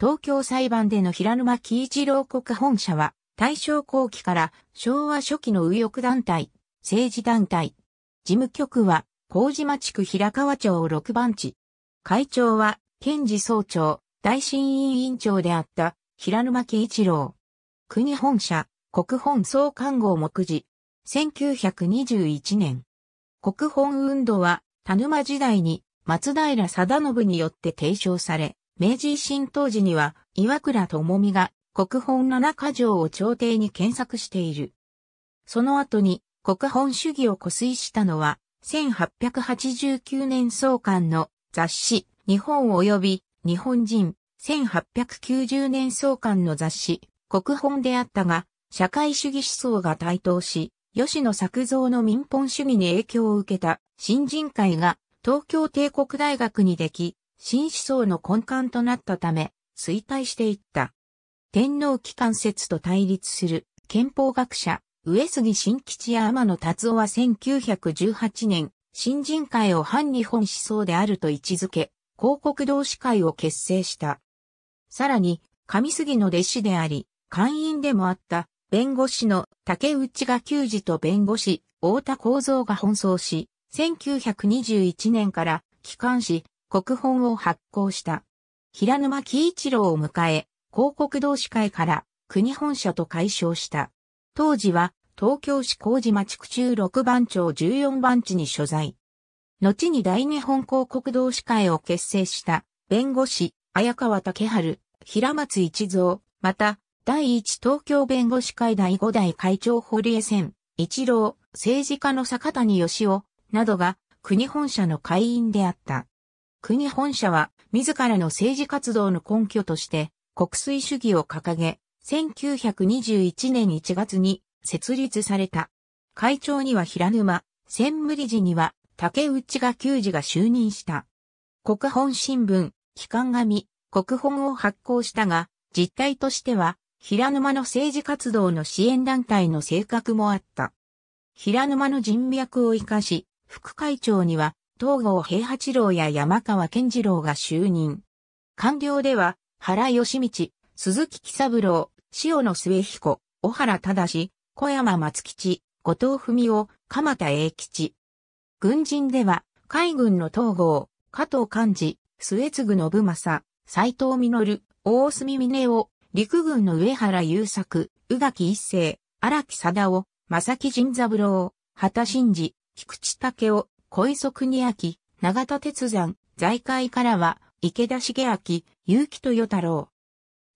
東京裁判での平沼喜一郎国本社は、大正後期から昭和初期の右翼団体、政治団体。事務局は、麹町区平川町6番地。会長は、検事総長、大審委員長であった、平沼喜一郎。国本社、国本総看護目次。1921年。国本運動は、田沼時代に、松平定信によって提唱され、明治維新当時には、岩倉智美が国本七箇条を朝廷に検索している。その後に国本主義を固遂したのは、1889年創刊の雑誌、日本及び日本人、1890年創刊の雑誌、国本であったが、社会主義思想が台頭し、吉野作造の民本主義に影響を受けた新人会が東京帝国大学にでき、新思想の根幹となったため、衰退していった。天皇機関説と対立する憲法学者、上杉新吉や天野達夫は1918年、新人会を反日本思想であると位置づけ、広告同士会を結成した。さらに、上杉の弟子であり、会員でもあった弁護士の竹内が久児と弁護士、太田幸三が奔走し、1921年から機関紙、国本を発行した。平沼喜一郎を迎え、広告同士会から国本社と解消した。当時は東京市工事町区中6番町14番地に所在。後に大日本広告同士会を結成した弁護士、綾川竹春、平松一蔵、また、第一東京弁護士会第5代会長堀江千、一郎、政治家の坂谷義夫、などが国本社の会員であった。国本社は自らの政治活動の根拠として国粋主義を掲げ、1921年1月に設立された。会長には平沼、専務理事には竹内が球児が就任した。国本新聞、機関紙、国本を発行したが、実態としては、平沼の政治活動の支援団体の性格もあった。平沼の人脈を生かし、副会長には東郷平八郎や山川健次郎が就任。官僚では、原義道、鈴木喜三郎、塩野末彦、小原忠、小山松吉、後藤文夫、鎌田英吉。軍人では、海軍の東郷、加藤幹事、末次信正、斎藤実、大隅峰夫、陸軍の上原優作、宇垣一世、荒木貞夫、正木仁三郎、畑真二、菊池武夫、小磯国明、長田鉄山、財界からは、池田茂明、結城豊太郎。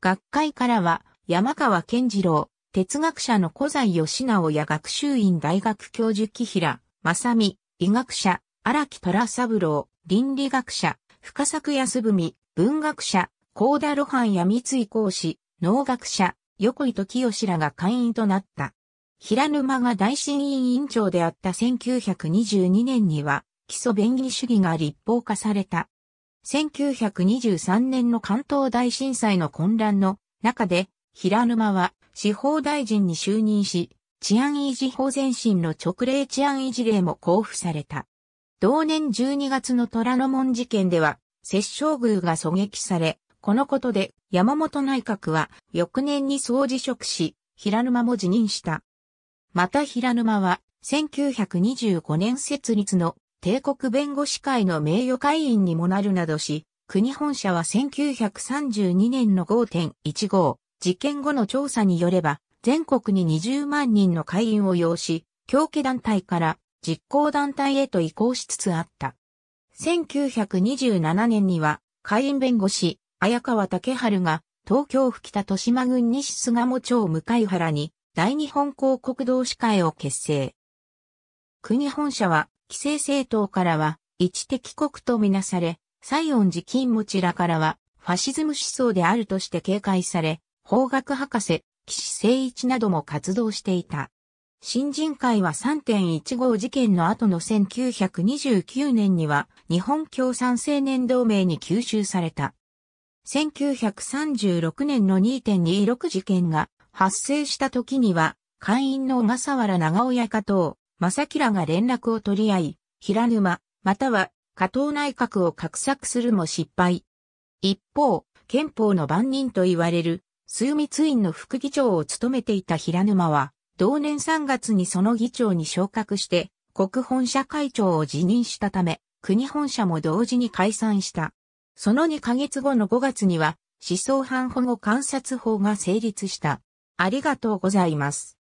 学会からは、山川健次郎、哲学者の古材義直や学習院大学教授木平、正美、医学者、荒木虎三郎、倫理学者、深作康文、文学者、高田露伴や三井講師、農学者、横井時吉らが会員となった。平沼が大審委員長であった1922年には、基礎便宜主義が立法化された。1923年の関東大震災の混乱の中で、平沼は司法大臣に就任し、治安維持法前進の直令治安維持令も交付された。同年12月の虎ノ門事件では、摂政宮が狙撃され、このことで山本内閣は翌年に総辞職し、平沼も辞任した。また平沼は、1925年設立の帝国弁護士会の名誉会員にもなるなどし、国本社は1932年の5.15事件後の調査によれば、全国に20万人の会員を要し、教家団体から実行団体へと移行しつつあった。1927年には、会員弁護士、綾川竹春が、東京吹田豊島郡西菅鴨町向原に、大日本広告同士会を結成。国本社は、規制政党からは、一敵国とみなされ、西恩寺金持らからは、ファシズム思想であるとして警戒され、法学博士、岸誠一なども活動していた。新人会は3.15事件の後の1929年には日本共産青年同盟に吸収された。1936年の2.26事件が発生した時には、会員の小笠原長親加藤、正らが連絡を取り合い、平沼、または加藤内閣を画策するも失敗。一方、憲法の番人と言われる、数密院の副議長を務めていた平沼は、同年3月にその議長に昇格して、国本社会長を辞任したため、国本社も同時に解散した。その2ヶ月後の5月には、思想犯保護観察法が成立した。ありがとうございます。